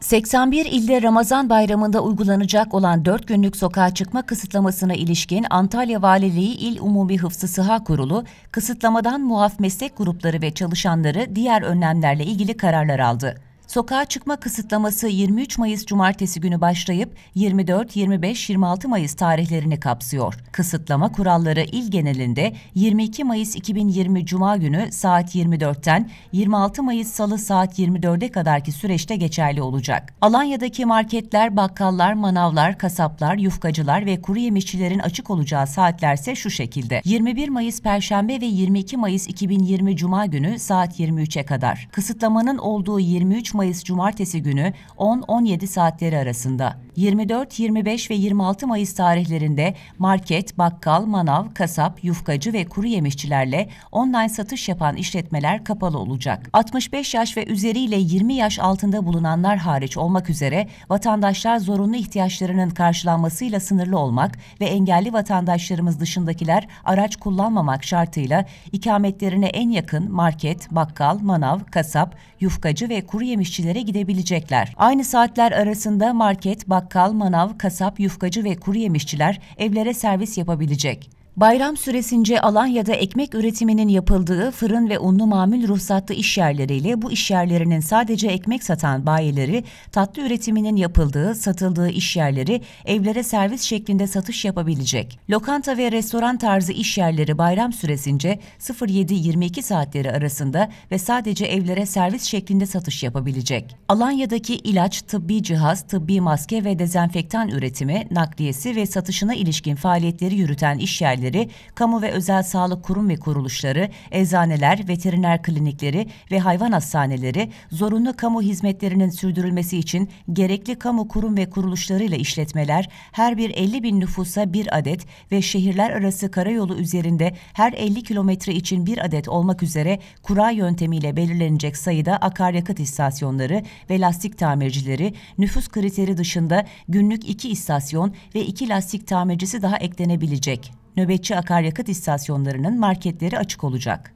81 ilde Ramazan bayramında uygulanacak olan 4 günlük sokağa çıkma kısıtlamasına ilişkin Antalya Valiliği İl Umumi Hıfzı Sıha Kurulu, kısıtlamadan muaf meslek grupları ve çalışanları diğer önlemlerle ilgili kararlar aldı. Sokağa çıkma kısıtlaması 23 Mayıs Cumartesi günü başlayıp 24, 25, 26 Mayıs tarihlerini kapsıyor. Kısıtlama kuralları il genelinde 22 Mayıs 2020 Cuma günü saat 24'ten 26 Mayıs Salı saat 24'e kadarki süreçte geçerli olacak. Alanya'daki marketler, bakkallar, manavlar, kasaplar, yufkacılar ve kuru yemişçilerin açık olacağı saatler ise şu şekilde. 21 Mayıs Perşembe ve 22 Mayıs 2020 Cuma günü saat 23'e kadar. Kısıtlamanın olduğu 23 Mayıs Mayıs Cumartesi günü 10-17 saatleri arasında 24, 25 ve 26 Mayıs tarihlerinde market, bakkal, manav, kasap, yufkacı ve kuru yemişçilerle online satış yapan işletmeler kapalı olacak. 65 yaş ve üzeriyle 20 yaş altında bulunanlar hariç olmak üzere vatandaşlar zorunlu ihtiyaçlarının karşılanmasıyla sınırlı olmak ve engelli vatandaşlarımız dışındakiler araç kullanmamak şartıyla ikametlerine en yakın market, bakkal, manav, kasap, yufkacı ve kuru yemişçilere gidebilecekler. Aynı saatler arasında market, bakkal, bakkal, manav, kasap, yufkacı ve kuru yemişçiler evlere servis yapabilecek. Bayram süresince Alanya'da ekmek üretiminin yapıldığı fırın ve unlu mamül ruhsatlı işyerleriyle bu işyerlerinin sadece ekmek satan bayileri, tatlı üretiminin yapıldığı, satıldığı işyerleri evlere servis şeklinde satış yapabilecek. Lokanta ve restoran tarzı işyerleri bayram süresince 07-22 saatleri arasında ve sadece evlere servis şeklinde satış yapabilecek. Alanya'daki ilaç, tıbbi cihaz, tıbbi maske ve dezenfektan üretimi, nakliyesi ve satışına ilişkin faaliyetleri yürüten işyerleri hastaneleri, kamu ve özel sağlık kurum ve kuruluşları, eczaneler, veteriner klinikleri ve hayvan hastaneleri zorunlu kamu hizmetlerinin sürdürülmesi için gerekli kamu kurum ve kuruluşlarıyla işletmeler her bir 50 bin nüfusa bir adet ve şehirler arası karayolu üzerinde her 50 kilometre için bir adet olmak üzere kura yöntemiyle belirlenecek sayıda akaryakıt istasyonları ve lastik tamircileri nüfus kriteri dışında günlük iki istasyon ve iki lastik tamircisi daha eklenebilecek nöbetçi akaryakıt istasyonlarının marketleri açık olacak.